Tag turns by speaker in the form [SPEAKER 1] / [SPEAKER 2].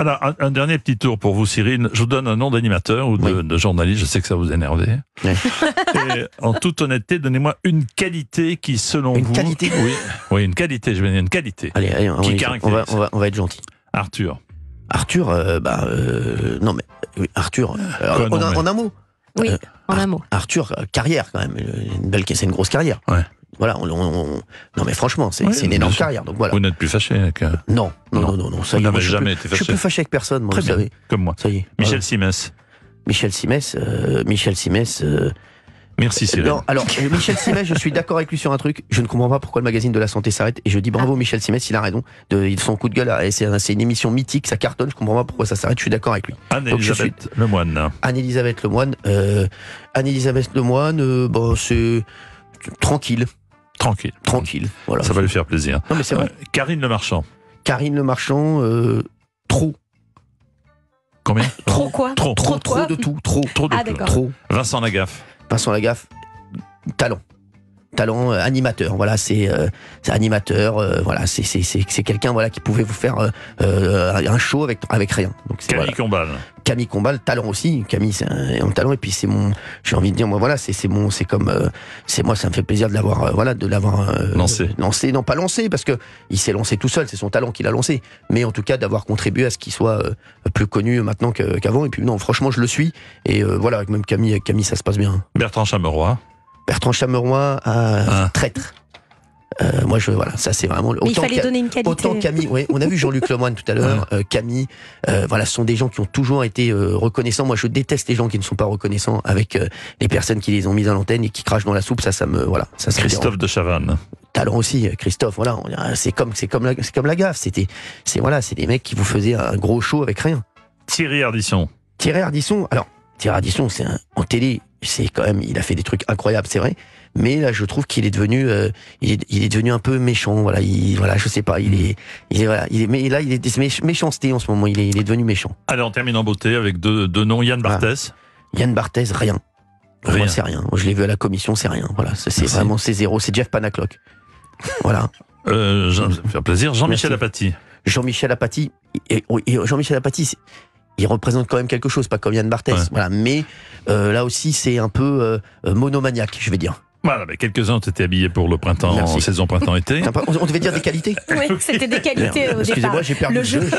[SPEAKER 1] Alors, un, dernier petit tour pour vous, Cyril. Je vous donne un nom d'animateur ou de, journaliste. Je sais que ça vous énerve. en toute honnêteté, donnez-moi une qualité qui, selon vous. Une qualité oui, oui, une qualité. Je vais dire une qualité. Allez, allez on, va, être gentil. Arthur. Arthur, euh, bah, euh, non mais oui, Arthur, euh, en, un mot. Oui, en un mot. Arthur, carrière quand même, une belle, c'est une grosse carrière. Ouais. Voilà, on, non mais franchement, c'est une énorme carrière. Donc voilà. Vous n'êtes plus fâché avec. Euh, non, non, non, non, ça vous jamais été fâché. Je suis plus fâché avec personne, moi, vous savez. Comme moi. Ça y est. Michel Simès. Michel Simès, euh, Michel Simès. Euh, Merci Cyril. alors Michel Simès, je suis d'accord avec lui sur un truc. Je ne comprends pas pourquoi le magazine de la santé s'arrête et je dis bravo ah. Michel Simès, il a raison. De, son coup de gueule, c'est une émission mythique, ça cartonne. Je comprends pas pourquoi ça s'arrête. Je suis d'accord avec lui. Anne-Elisabeth suis... Lemoine. Anne-Elisabeth Lemoine. Anne-Elisabeth Lemoine, bon, bah, c'est tranquille. Tranquille. Tranquille, voilà. Ça va lui faire plaisir. Non, mais c'est vrai. Euh, Karine Le Marchand. Karine Le Marchand, euh, trop. Combien Trop quoi Trop. Trop, de tout. Trop. Trop de ah, tout. Trop. Vincent Lagaffe. Vincent Lagaffe, talent talent euh, animateur. Voilà, c'est euh, animateur. Euh, voilà, c'est c'est quelqu'un voilà qui pouvait vous faire un show avec avec rien. Donc, Camille voilà. Combal. Camille Combal, talent aussi. Camille, c'est un, talent. Et puis c'est mon, j'ai envie de dire, moi voilà, c'est mon, c'est comme, c'est moi, ça me fait plaisir de l'avoir, voilà, de l'avoir lancé. lancé, non pas lancé, parce que il s'est lancé tout seul, c'est son talent qui l'a lancé. Mais en tout cas, d'avoir contribué à ce qu'il soit plus connu maintenant qu'avant. Et puis non, franchement, je le suis. Et voilà, avec même Camille, Camille, ça se passe bien. Bertrand Chameroy. Bertrand Chamerois, à ah. Traître. Euh, moi, je voilà, ça c'est vraiment. Mais il fallait donner une qualité. Autant Camille, on a vu Jean-Luc Lemoine tout à l'heure, euh, Camille, euh, voilà, ce sont des gens qui ont toujours été reconnaissants. Moi, je déteste les gens qui ne sont pas reconnaissants avec les personnes qui les ont mises à l'antenne et qui crachent dans la soupe. Ça, ça me voilà. Ça, Christophe de Chavannes. Talent aussi, Christophe. Voilà, c'est comme c'est comme c'est comme la gaffe. C'était c'est voilà, c'est des mecs qui vous faisaient un gros show avec rien. Thierry Ardisson. Thierry Ardisson. Alors Thierry Ardisson, c'est en télé c'est quand même, il a fait des trucs incroyables, c'est vrai. Mais là, je trouve qu'il est devenu, euh, il, est, devenu un peu méchant. Voilà, il, voilà, je sais pas, il est, il est, mais là, il est méchanceté en ce moment. Il est, il est devenu méchant. Allez, on termine en beauté avec deux, deux noms, Yann Barthès. Yann Barthès, rien. rien. c'est rien. Je l'ai vu à la commission, c'est rien. Voilà, c'est vraiment c'est zéro. C'est Jeff Panaclock. voilà. Euh, Jean, plaisir. Jean-Michel Apathy. Jean-Michel Apathy. Et, Jean-Michel Apathy, il représente quand même quelque chose, pas comme Yann Barthès. Voilà, mais euh, là aussi, c'est un peu euh, monomaniaque, je vais dire. quelques-uns ont été habillés pour le printemps, saison printemps-été. On devait dire des qualités. Oui, c'était des qualités au Excusez-moi, j'ai perdu le jeu.